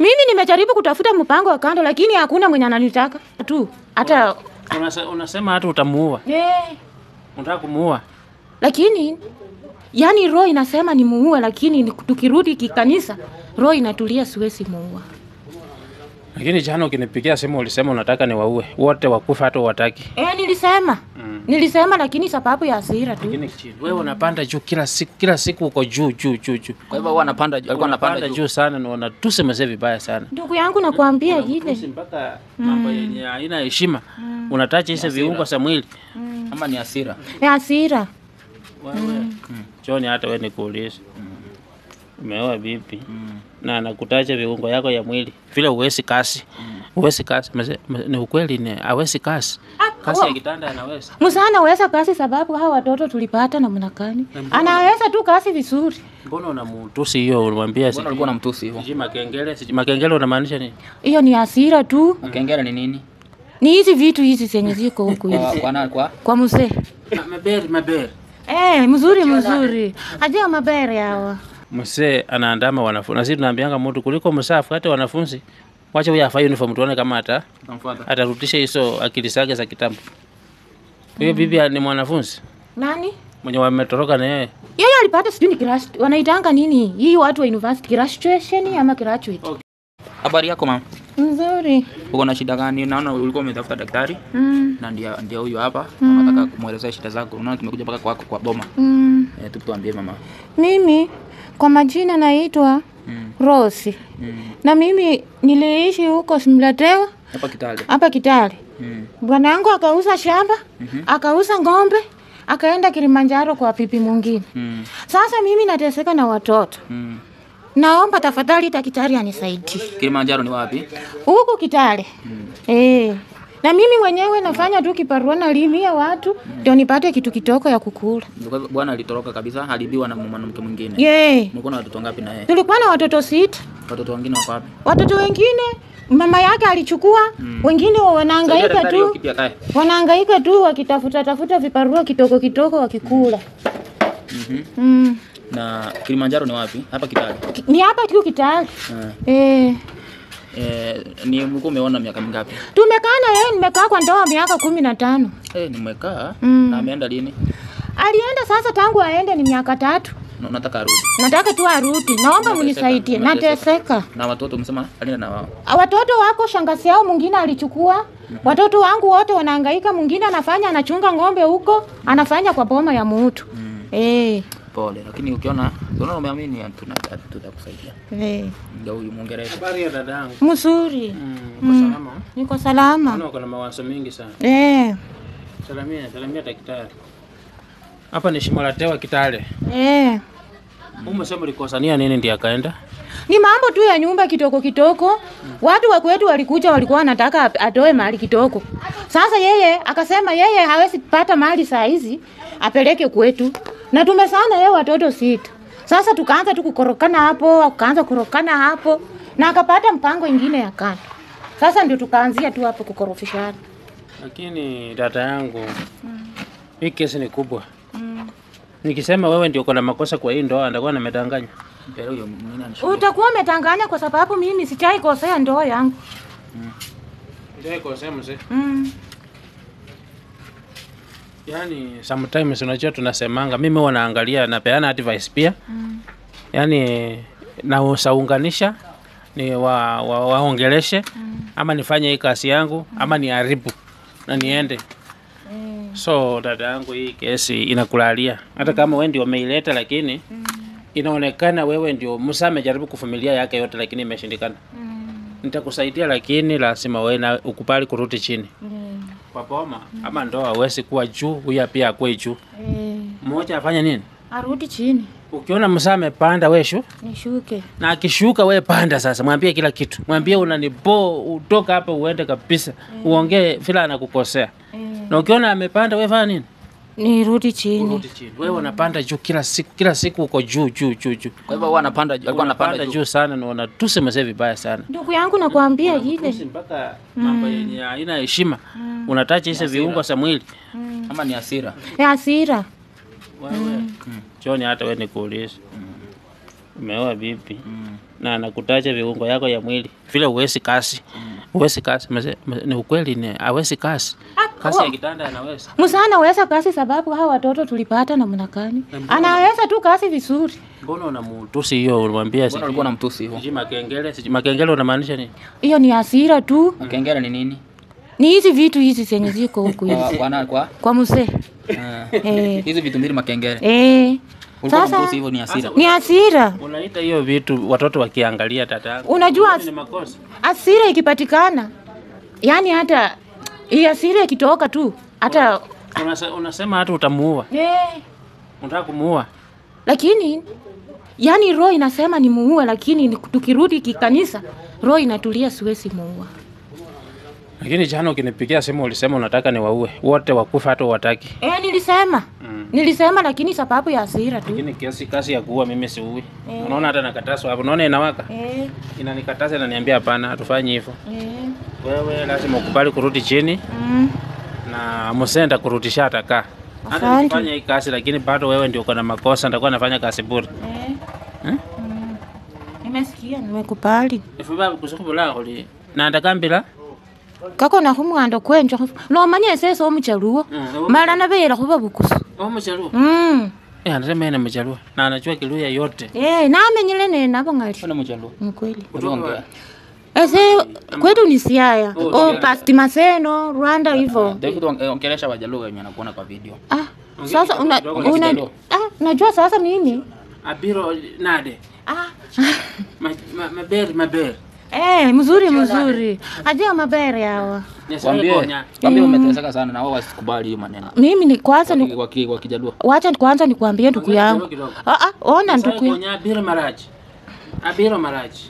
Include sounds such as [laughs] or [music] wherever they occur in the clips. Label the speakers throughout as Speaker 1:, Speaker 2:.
Speaker 1: Mimi nimejaribu kutafuta mpango wa kando, lakini hakuna mwenye ananitaka tu hata.
Speaker 2: Unasema hata utamuua? Eh. Unataka kumuua?
Speaker 1: Lakini yani roho inasema nimuue, lakini tukirudi kikanisa roho inatulia, siwezi muua.
Speaker 2: Lakini jana ukinipigia simu ulisema unataka niwaue wote wakufa, hata wataki.
Speaker 1: Eh, nilisema mm. Nilisema lakini sababu ya hasira tu. Lakini chini wewe
Speaker 2: unapanda juu kila siku, kila siku uko juu juu juu juu. Kwa hivyo wewe unapanda juu, alikuwa anapanda juu sana na sasa vibaya sana.
Speaker 1: Ndugu yangu nakwambia vile mpaka mambo mm. yenye
Speaker 2: haina heshima Mm. unatacha hizo viungo za mwili Mm. ama ni hasira?
Speaker 1: Ni hasira. Wewe Mm.
Speaker 2: mm. John, hata wewe nikuulize Mm umeoa vipi mm. na anakutacha viungo yako ya mwili vile uwezi kasi mm. uwezi kasi Mese, ni ukweli ni awezi kasi ah,
Speaker 1: kasi ya kitanda anaweza msa anaweza kasi sababu hawa watoto tulipata namna gani anaweza tu kasi vizuri mbona unamutusi
Speaker 2: hiyo unamwambia mbona ulikuwa unamtusi hiyo siji makengele siji makengele unamaanisha nini
Speaker 1: hiyo ni hasira tu
Speaker 2: makengele ni nini
Speaker 1: ni hizi vitu hizi zenye ziko huku hizi kwa kwa, kwa? kwa mzee maberi maberi eh mzuri mzuri ajia maberi hawa
Speaker 2: msee anaandama wanafunzi, na sisi tunaambianga mtu kuliko msafu, hata wanafunzi wacha huyu afai uniform, tuone kama ata atarudisha hizo akili zake za kitambo. Huyo mm. bibi ni mwanafunzi nani mwenye wametoroka na yeye,
Speaker 1: yeye alipata sijui ni wanaitanga nini hii watu wa university graduation ama graduate. Okay. Habari yako mama? Nzuri.
Speaker 2: Uko na shida gani? Naona ulikuwa umetafuta daktari mm. na ndio ndio huyo hapa mm. Nataka kumwelezea shida zako. Unaona tumekuja mpaka kwako kwa boma mm. E, eh, tuambie mama.
Speaker 1: Mimi kwa majina naitwa mm. Rosi mm. na mimi niliishi huko Simlatewa
Speaker 2: hapa Kitale, hapa Kitale. Mm.
Speaker 1: Bwana yangu akauza shamba mm -hmm. akauza ng'ombe akaenda Kilimanjaro kwa pipi mwingine mm. Sasa mimi nateseka na watoto mm. Naomba tafadhali takitari anisaidie.
Speaker 2: Kilimanjaro ni wapi?
Speaker 1: huku Kitale mm. e na mimi mwenyewe nafanya tu kiparua, nalimia watu ndio nipate kitu kitoko ya kukula.
Speaker 2: Bwana alitoroka kabisa, alibiwa na mwanamke mwingine. Yeah. Mlikuwa na watoto ngapi na yeye?
Speaker 1: Tulikuwa na watoto sita.
Speaker 2: Watoto wengine wako wapi?
Speaker 1: Watoto wengine mama yake alichukua mm. Wengine wanahangaika tu, wanahangaika tu wakitafuta tafuta viparua kitoko kitoko wakikula. mm -hmm. mm.
Speaker 2: Na Kilimanjaro ni wapi? Hapa Kitali.
Speaker 1: Ni hapa tu Kitali. Eh. eh.
Speaker 2: Eh, ni mko umeona miaka mingapi?
Speaker 1: Tumekaa na yeye, nimekaa kwa ndoa miaka kumi na tano. Eh, nimekaa mm. Na ameenda lini? Alienda sasa, tangu aende ni miaka tatu. No, nataka arudi. Nataka tu arudi. Naomba mnisaidie. Nateseka. Na watoto
Speaker 2: msema alienda na wao.
Speaker 1: Ah, watoto wako shangazi yao mwingine alichukua. Mm -hmm. Watoto wangu wote wanahangaika, mwingine anafanya anachunga ng'ombe huko, anafanya kwa boma ya mtu. Mm. Eh
Speaker 2: pole, lakini ukiona unaona umeamini, tutakusaidia. Eh. Ndio huyu Mwingereza. Habari ya dadangu?
Speaker 1: Mzuri. Mm, uko mm. salama? Niko salama.
Speaker 2: Unaona kuna mawazo mengi sana. Eh. Salamia, salamia daktari. Hapa ni Shimo la Tewa Kitale. Eh. Umesema ulikosania nini ndio akaenda?
Speaker 1: Ni mambo tu ya nyumba kitoko kitoko. Hmm. Watu wa kwetu walikuja walikuwa wanataka atoe mali kitoko. Sasa yeye akasema yeye hawezi pata mali saa hizi apeleke kwetu na tumesana yeye watoto sita. Sasa tukaanza tu kukorokana hapo, akaanza kurokana hapo na akapata mpango ingine ya kando. Sasa ndio tukaanzia tu hapo kukorofishana.
Speaker 2: Lakini dada yangu, mm. hii kesi ni kubwa mm. Nikisema wewe ndio uko na makosa kwa hii ndoa, ndakuwa nimedanganya.
Speaker 1: Utakuwa umetanganya kwa sababu mimi kosea ndoa yangu
Speaker 2: mm. kosea mzee mm yani sometimes unajua tunasemanga mimi huwa naangalia napeana advice pia mm. yani nausaunganisha ni wa, wa, mm. ama nifanye hii kazi yangu mm. ama niharibu na niende mm. so dada yangu hii kesi inakulalia hata mm. kama wewe ndio umeileta lakini mm. inaonekana wewe ndio musa amejaribu kufamilia yake yote lakini imeshindikana mm nitakusaidia lakini lazima wewe na ukubali kurudi chini mm. kwa boma mm. ama ndoa hawezi kuwa juu huyu pia akwe juu mm. mmoja afanye nini
Speaker 1: arudi chini
Speaker 2: ukiona msaa amepanda we shu
Speaker 1: nishuke
Speaker 2: na akishuka we panda sasa mwambie kila kitu mwambie unanibo utoka hapa uende kabisa mm. uongee vile anakukosea mm. na ukiona amepanda we fanya nini Nirudi chini. Wewe wanapanda juu kila siku, kila siku uko juu juu juu juu. Kwa hivyo wanapanda juu, wanapanda juu sana na wanatusema sasa vibaya sana.
Speaker 1: Ndugu yangu nakwambia ile. Mpaka mambo mm. yenye
Speaker 2: haina heshima. Mm. unataja hizo viungo Samueli. Mm. Ama ni hasira.
Speaker 1: Ni hasira. Wewe.
Speaker 2: Choni hata wewe nikuulize. Umeoa vipi? Na nakutaja viungo yako ya mwili. Vile uwezi kasi. Uwezi kasi. Ni ukweli ni hawezi kasi. Ah, kasi ya kitanda
Speaker 1: anaweza. Musa anaweza kasi sababu hawa watoto tulipata na mnakani. Anaweza tu kasi vizuri. Mbona unamtusi
Speaker 2: hiyo unamwambia sisi? Mbona ulikuwa unamtusi hiyo? Sijui makengele, sijui makengele unamaanisha nini?
Speaker 1: Hiyo ni hasira tu. Mm.
Speaker 2: Makengele ni nini?
Speaker 1: Ni hizi vitu hizi zenye ziko huku hizi. Kwa nani kwa kwa mzee.
Speaker 2: Ah. Eh. Hizi vitu mbili makengele. Eh. Sasa hivyo ni hasira. Ni
Speaker 1: hasira.
Speaker 2: Unaita hiyo vitu watoto wakiangalia tatangu.
Speaker 1: Unajua hasira ikipatikana. Yaani hata hii asiri ikitoka tu hata
Speaker 2: unasema, unasema hata utamuua. Yeah. Unataka kumuua.
Speaker 1: Lakini yani roho inasema nimuue, lakini tukirudi kikanisa roho inatulia, siwezi muua.
Speaker 2: Lakini jana ukinipigia simu ulisema unataka niwaue wote wakufa, hata wataki.
Speaker 1: Eh, nilisema mm. nilisema, lakini sababu ya hasira tu, lakini
Speaker 2: kiasi kasi ya kuua mimi siui. Eh. Unaona hata nakataswa hapo, unaona inawaka eh. Inanikataza na niambia hapana, hatufanyi hivyo eh. Wewe lazima ukubali kurudi chini mm. na msenda kurudisha atakaa hata nifanya hii kazi, lakini bado wewe ndio uko na makosa, nitakuwa nafanya kazi bure eh. eh?
Speaker 1: Mm. Nimesikia, nimekubali ifuba
Speaker 2: kusukubula kuli nandakambila
Speaker 1: kakona khumwanda kwenje nomanya esese omuchaluo mala nabeyela khuba bukusu omuchaluo mm
Speaker 2: andatamene muchaluo nanachwa mm. eh, kiluya yote e
Speaker 1: eh, namenyele nenabo ngali ese kwetu ni siaya o oh, oh, pasti maseno rwanda eh, hivo
Speaker 2: ongelesha wajaluo wenye nakuona kwa video ah sasa una, una,
Speaker 1: ah, najua sasa mimi
Speaker 2: abiro nade ah. maber maberi
Speaker 1: Eh, mzuri mzuri. Ajua mabere hawa.
Speaker 2: Kwambie, kwambie umeteseka mm. sana na wao wasikubali hiyo maneno.
Speaker 1: Mimi ni kwanza ni
Speaker 2: kwa kwa kijaluo.
Speaker 1: Wacha kwanza nikwambie ndugu yangu. Ah ah, ona ndugu yangu.
Speaker 2: bila maraji. Abiro maraji.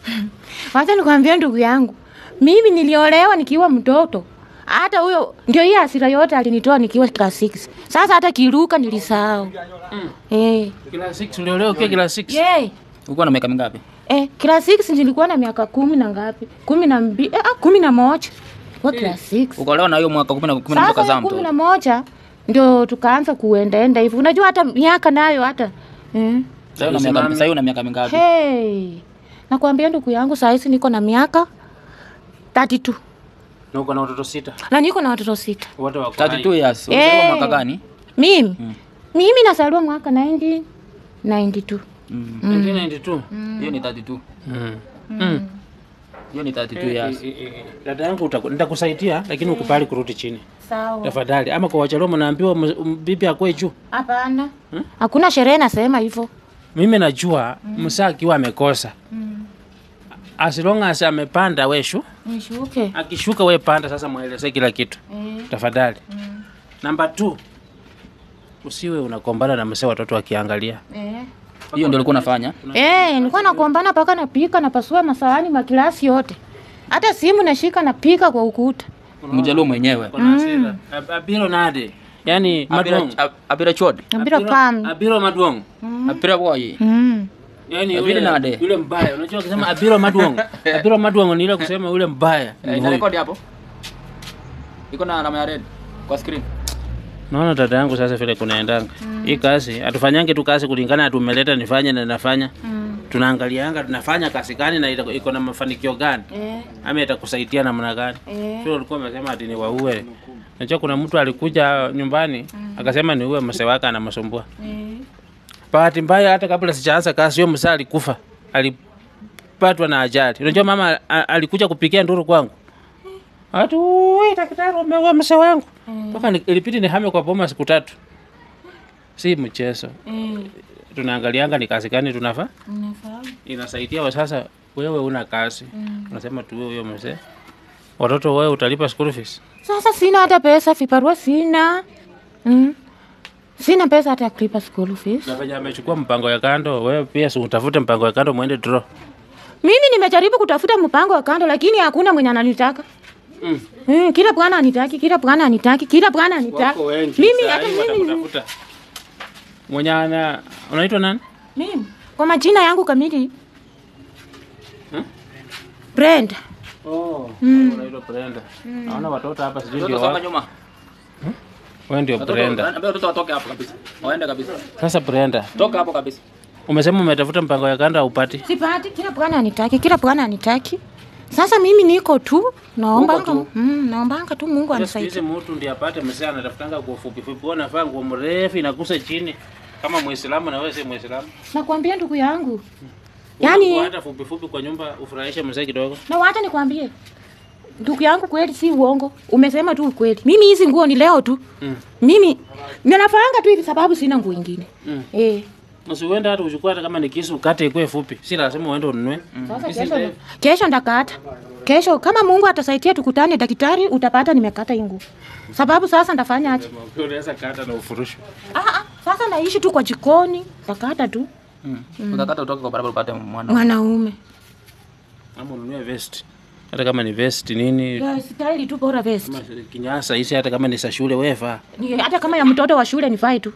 Speaker 1: [laughs] Wacha nikwambie ndugu yangu. Mimi niliolewa nikiwa mtoto. Hata huyo ndio hii asira yote alinitoa nikiwa class 6. Sasa hata kiruka nilisahau. Mm. Eh.
Speaker 2: Class 6 ndio leo ukiwa class 6. Yeye. Uko na miaka mingapi?
Speaker 1: eh, class 6 nilikuwa na miaka kumi na ngapi, kumi na mbili eh, ah, kumi na moja kwa class 6 eh,
Speaker 2: Ukolewa na hiyo mwaka kumi na kumi na mwaka zamto kumi na
Speaker 1: moja ndio tukaanza kuendaenda hivi. Unajua hata miaka nayo hata eh,
Speaker 2: Sayo na miaka mingapi?
Speaker 1: Hey, nakwambia ndugu yangu, saa hizi niko na miaka 32
Speaker 2: na na watoto sita
Speaker 1: na niko na watoto sita.
Speaker 2: Wote wako 32 years. Hey. Mwaka gani? Mimi hmm.
Speaker 1: mimi nasaliwa mwaka 1992 Mm. Mm. Mm. hiyo ni
Speaker 2: 32 hiyo ni 32 eh, eh, eh, dada yangu nitakusaidia, lakini e. ukubali kurudi chini sawa, tafadhali. Ama kwa Wachalomo naambiwa bibi juu.
Speaker 1: Hapana, hmm? hakuna sherehe nasema hivyo.
Speaker 2: Mimi najua mm. akiwa amekosa mm. as amepanda weshu
Speaker 1: nishuke,
Speaker 2: akishuka we panda. Sasa mweleze kila kitu Mm. tafadhali mm. namba 2 usiwe unakombana na msee watoto wakiangalia eh. Hiyo ndio ulikuwa unafanya?
Speaker 1: Eh, nilikuwa nakombana paka napika napasua masahani makilasi yote, hata simu nashika napika kwa ukuta.
Speaker 2: Mjaluo mwenyewe mm. Abiro nade yani madwong abiro chod abira pam abiro madwong mm. abira boy mm. Yani yule nade yule mbaya, unajua kusema abiro madwong [laughs] abiro madwong ni ile kusema yule mbaya. Ina eh, record hapo, iko na alama ya red kwa screen. Naona dada yangu sasa vile kunaendanga mm. Hii kazi atufanyange tu kazi kulingana atumeleta nifanye na nafanya mm. Tunaangalianga tunafanya kazi gani na iko na mafanikio gani eh. Ame atakusaidia namna gani eh. Sio ulikuwa umesema ati ni waue. Najua kuna mtu alikuja nyumbani mm. akasema ni uwe mse wako anamsumbua Eh. Bahati mbaya hata kabla sijaanza kazi hiyo msa alikufa, alipatwa na ajali. Unajua mama alikuja kupikia nduru kwangu Ati wewe daktari umeua mse wangu. Mpaka mm. ilipidi nihame kwa boma siku tatu. Si mchezo. Mm. Tunaangalianga ni kazi gani tunafa? Tunafaa. Inasaidia wa sasa wewe una kazi. Mm. Unasema tu huyo mzee. Watoto wewe utalipa school fees.
Speaker 1: Sasa sina hata pesa, viparua sina. Mm. Sina pesa hata ya kulipa school fees. Na venye
Speaker 2: amechukua mpango ya kando, wewe pia si utafute mpango ya kando muende draw.
Speaker 1: Mimi nimejaribu kutafuta mpango wa kando lakini hakuna mwenye ananitaka. Mm. Mm, kila bwana anitaki, kila bwana anitaki, kila bwana anitaki. Mimi hata mimi
Speaker 2: Mwenyana, unaitwa nani?
Speaker 1: Mimi kwa majina yangu kamili oh, hmm? Brenda.
Speaker 2: Oh, mm. unaitwa Brenda. Mm. Naona watoto hapa sijui ndio wapi. Nyuma. Hmm? Wewe ndio Brenda. Ambia watoto watoke hapo kabisa. Waende kabisa. Sasa Brenda. Toka hapo kabisa. Umesema umetafuta mpango ya kanda upati?
Speaker 1: Sipati, kila bwana anitaki, kila bwana anitaki. Sasa mimi niko tu naomba tu. mm, naomba anga tu Mungu anisaidie. Sisi
Speaker 2: mtu ndiye apate msea anatafutanga kwa fupi fupi, wewe unafaa nguo mrefu inakusa chini kama Muislamu na wewe si Muislamu.
Speaker 1: Nakwambia ndugu yangu. Hmm. Yaani hata
Speaker 2: fupi fupi kwa nyumba ufurahishe mzee kidogo.
Speaker 1: Na wacha nikwambie. Ndugu yangu kweli si uongo. Umesema tu ukweli. Mimi hizi nguo ni leo tu. Hmm. Mimi ninafanga tu hivi sababu sina nguo nyingine. Hmm. Eh
Speaker 2: usiuende hata uchukue hata kama ni kisu ukate ikuwe fupi, si lazima uende ununue. mm.
Speaker 1: Kesho, ndakata kesho, kama Mungu atasaidia tukutane daktari, utapata nimekata ingu, sababu sasa ndafanya aje?
Speaker 2: Unaweza kata na ufurushi. Ah,
Speaker 1: ah, sasa naishi tu kwa jikoni, ndakata tu.
Speaker 2: mm. mm. utoke kwa barabara upate mwana. mwanaume, ama ununue vest hata kama ni vest nini,
Speaker 1: Ya style tu bora vest,
Speaker 2: kinyasa hisi, hata kama ni sa shule wefa,
Speaker 1: hata kama ya mtoto wa shule nifai tu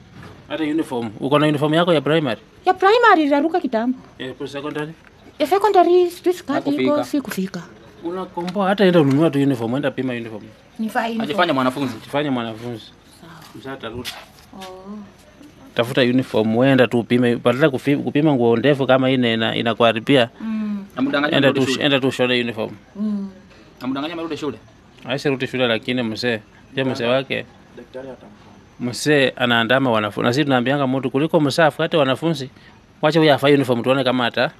Speaker 2: hata uniform. Uko na uniform yako ya primary?
Speaker 1: Ya primary iraruka kitambo.
Speaker 2: Eh, yeah, secondary?
Speaker 1: Ya secondary sijui sikati iko si
Speaker 2: kufika. Unakomboa hata enda ununua tu uniform, enda pima uniform.
Speaker 1: Ni fine. Ajifanye
Speaker 2: mwanafunzi. Jifanye mwanafunzi. Sawa. Mzaa tarudi. Oh. Tafuta uniform, wenda tu upime, badala kupima nguo ndefu kama ile ina inakuharibia. Mm. Enda tu enda tu shule uniform. Mm. Amdanganya marudi shule. Aise rudi shule lakini mzee, je mzee wake? Daktari atamkoa msee anaandama wanafunzi, na sisi tunaambianga mtu kuliko msee afuate wanafunzi, wacha huyu afai uniform, tuone kama ata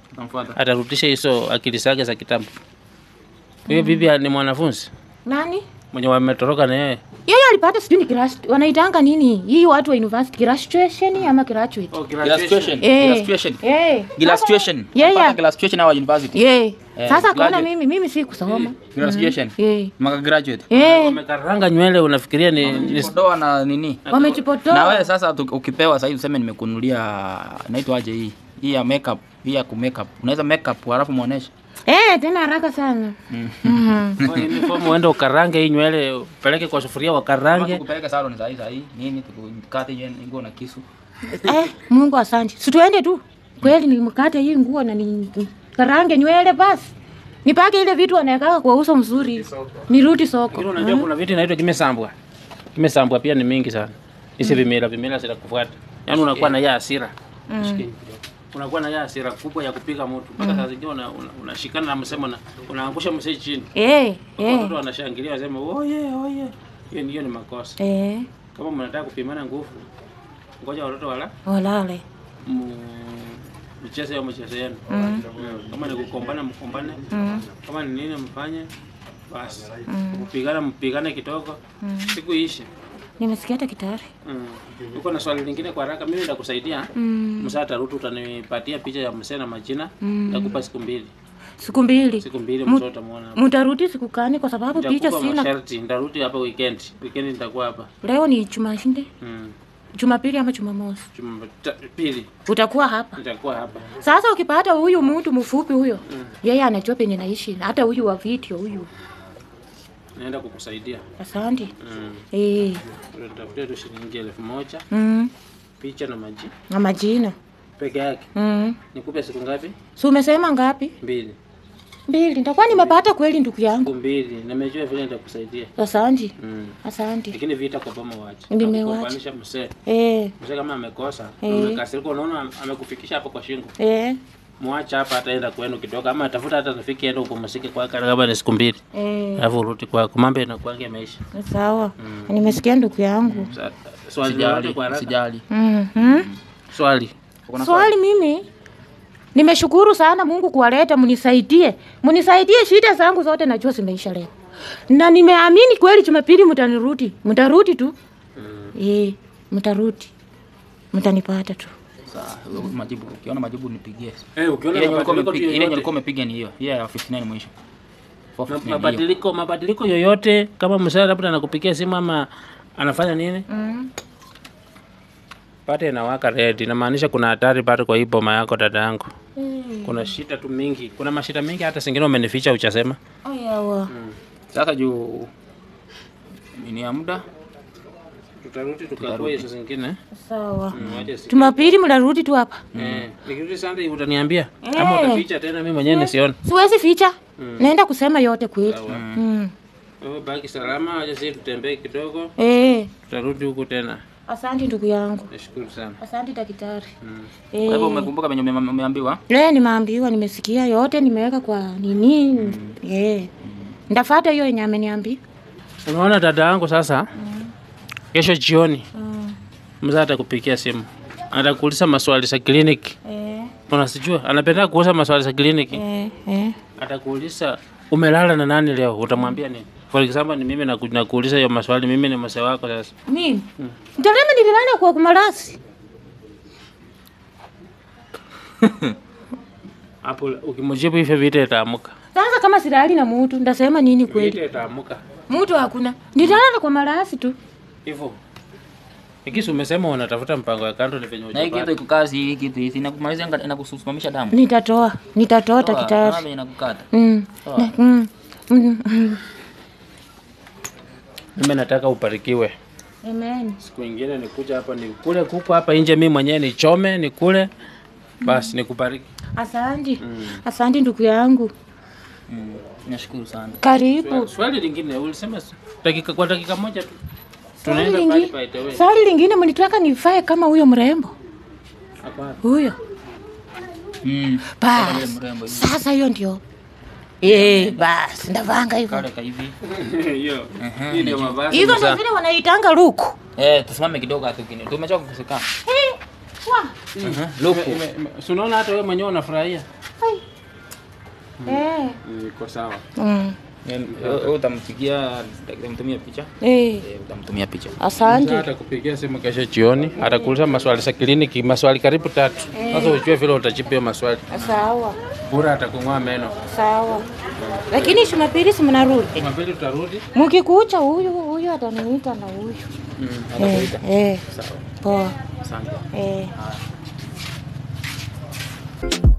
Speaker 2: atarudisha hizo akili zake za kitambo. Huyo mm. bibi ni mwanafunzi nani? mwenye wametoroka na yeye
Speaker 1: yeye alipata sijui ni wanaitanga nini hii watu wa university graduation ama oh, eh. eh. eh, graduate oh, graduation graduation
Speaker 2: eh graduation yeah graduation au university yeah sasa kaona
Speaker 1: mimi mimi si kusoma graduation
Speaker 2: mm. eh maka graduate Eh. wamekaranga nywele unafikiria ni ni doa na nini
Speaker 1: wamechipotoa na wewe
Speaker 2: sasa ukipewa sasa hivi useme nimekunulia naitwa aje hii hii ya makeup hii ya ku makeup unaweza makeup halafu muoneshe
Speaker 1: Eh, tena haraka sana. Mm. Mm. Uniform
Speaker 2: ukarange hii nywele, peleke kwa sufuria wakarange. Kupeleka salon za hizo hii nini tukukate nywele nguo na kisu.
Speaker 1: Eh, Mungu asante. Si tuende tu. Kweli nimkate hii nguo na ni karange nywele basi. Nipake ile vitu anaweka kwa uso mzuri. Nirudi soko. Hilo unajua
Speaker 2: mm-hmm. kuna vitu inaitwa kimesambwa. Kimesambwa pia ni mingi sana. Hizi mm. vimela vimela zitakufuata. Yaani unakuwa na ya hasira. Mm unakuwa na hasira kubwa ya kupiga mtu mpaka mm. Saa zingine unashikana una, una na msemo na unaangusha msee chini
Speaker 1: eh, eh. Watu
Speaker 2: wanashangilia wasema oye oye, hiyo ndio ni
Speaker 1: makosa eh.
Speaker 2: Kama mnataka kupimana nguvu, ngoja watoto wala walale mcheze hiyo mchezo yenu mm. Kama ni kukombana mkombane mm. Kama ni nini mfanye basi mm. Kupigana mpigane kidogo mm. siku ishe
Speaker 1: Nimesikia hata kitari
Speaker 2: Mm. Uko na swali lingine kwa haraka? Mimi nitakusaidia. Mm. Msaa tarutu utanipatia picha ya msee na majina. Mm. Nitakupa mm. siku mbili.
Speaker 1: Siku mbili. Siku
Speaker 2: mbili mtoto utamuona.
Speaker 1: Mtarudi siku kani kwa sababu picha sina?
Speaker 2: sharti ndarudi hapa weekend. Weekend nitakuwa hapa.
Speaker 1: Leo ni Jumapili. Mm. Jumapili ama Jumamosi?
Speaker 2: Jumapili.
Speaker 1: Utakuwa hapa?
Speaker 2: Nitakuwa hapa.
Speaker 1: Sasa ukipata huyu mtu mfupi huyo, mm. yeye anajua penye naishi. Hata huyu wa video huyu
Speaker 2: naenda kukusaidia. Asante.
Speaker 1: Mm. Eh.
Speaker 2: Nitakutia tu shilingi elfu moja. Mm. Picha na majina. Na majina. Peke yake. Mm. Nikupe siku ngapi?
Speaker 1: Si umesema ngapi? Mbili. Mbili. Nitakuwa nimepata kweli ndugu yangu.
Speaker 2: Mbili. Nimejua vile nitakusaidia. Asante. Mm. Asante. Lakini vita kwa bomo wacha. Nimewacha. Mzee. Eh. Mzee kama amekosa, eh. Umekasirika unaona amekufikisha hapo kwa shingo. Eh mwacha hapa, ataenda kwenu kidogo, ama atafuta hata rafiki aende upumzike kwake, kama ni siku mbili,
Speaker 1: eh. alafu
Speaker 2: urudi kwako. Mambo yanakuanga yameisha.
Speaker 1: Sawa, mm. nimesikia ndugu yangu.
Speaker 2: Swali lolote kwa Sijali.
Speaker 1: Mhm. Mm. Swali swali, mimi nimeshukuru sana Mungu kuwaleta, mnisaidie, mnisaidie. Shida zangu zote najua zimeisha leo, na nimeamini kweli Jumapili mtanirudi, mtarudi tu mm. E, mtarudi, mtanipata tu
Speaker 2: kutoka mm. majibu ukiona majibu nipigie. Eh, ukiona ile nilikuwa umepiga ni hiyo. Yeah, ofisi 59 mwisho. Mabadiliko mabadiliko yoyote kama mshauri labda anakupigia simu ama anafanya nini? Mm. Pate inawaka red inamaanisha kuna hatari bado kwa hii boma yako dada yangu. Mm. Kuna shida tu mingi. Kuna mashida mingi hata singine umenificha uchasema. Oh, yawa. Mm. Sasa juu ni ya muda tutarudi tukatoe hizo zingine.
Speaker 1: Mm, Jumapili mnarudi tu hapa.
Speaker 2: Eh, utaniambia ama eh. utaficha tena, mwenyewe eh,
Speaker 1: Siwezi ficha. Mm. Naenda kusema yote kweli. Mm.
Speaker 2: Oh, baki salama, tutembee kidogo. Tutarudi tena.
Speaker 1: Asante ndugu yangu. Nashukuru Asante daktari.
Speaker 2: Mm. umekumbuka venye umeambiwa?
Speaker 1: nimeambiwa, nimesikia yote, nimeweka kwa nini. ndafata hiyo yenye ameniambia.
Speaker 2: Unaona dada yangu sasa? kesho jioni mm. mzaa atakupikia simu atakuuliza maswali za kliniki eh. unasijua anapenda kuuliza maswali za kliniki eh. eh. atakuuliza umelala na nani leo utamwambia nini for example ni mimi nakuuliza hiyo maswali mimi ni mse wako sasa
Speaker 1: nini mm. ndalema nililala kwa kumarasi
Speaker 2: [laughs] hapo ukimjibu hivyo vita itaamka
Speaker 1: sasa kama silali na mutu ndasema nini kweli vita itaamka mutu hakuna nitalala kwa marasi tu
Speaker 2: hivyo Ikisi umesema unatafuta mpango ya kando ni venye Na hii kitu kazi hii kitu hii inakumaliza inakusimamisha damu.
Speaker 1: Nitatoa. Nitatoa takitari. Damu inakukata. Mm. Na, mm. mm, mm,
Speaker 2: mm. nataka uparikiwe.
Speaker 1: Amen. Siku
Speaker 2: nyingine nikuja hapa nikule kuku hapa nje mimi mwenyewe nichome nikule. Basi mm. nikubariki.
Speaker 1: Asante. Mm. Asante ndugu yangu.
Speaker 2: Mm. Nashukuru sana. Karibu. Swali lingine ulisema dakika kwa dakika moja tu swali lingine, swali
Speaker 1: lingine mnitaka nifae kama huyo mrembo huyo
Speaker 2: mm. Bas sasa,
Speaker 1: hiyo ndio Eh, bas ndavanga hivyo. [laughs]
Speaker 2: Hiyo ndio vile
Speaker 1: wanaitanga luku.
Speaker 2: Eh, tusimame kidogo hapo kingine. Tumechoka kusika.
Speaker 1: Eh, wa.
Speaker 2: Luku. Unaona hata wewe mwenyewe unafurahia. Hmm. Eh. Iko sawa. Mm utampigia oh, oh, utamtumia picha eh, utamtumia eh, picha. Asante. Hata simu kesho jioni, atakuuliza maswali za kliniki, maswali karibu eh. tatu. Sasa ujue vile utajibu maswali. Sawa. Bora atakung'oa meno.
Speaker 1: Sawa. Lakini Jumapili si mnarudi? Jumapili tutarudi. Mkikucha oh, huyu huyu ataniita na huyu. Mm, atakuita. Eh. Sawa. Poa. Asante. Eh.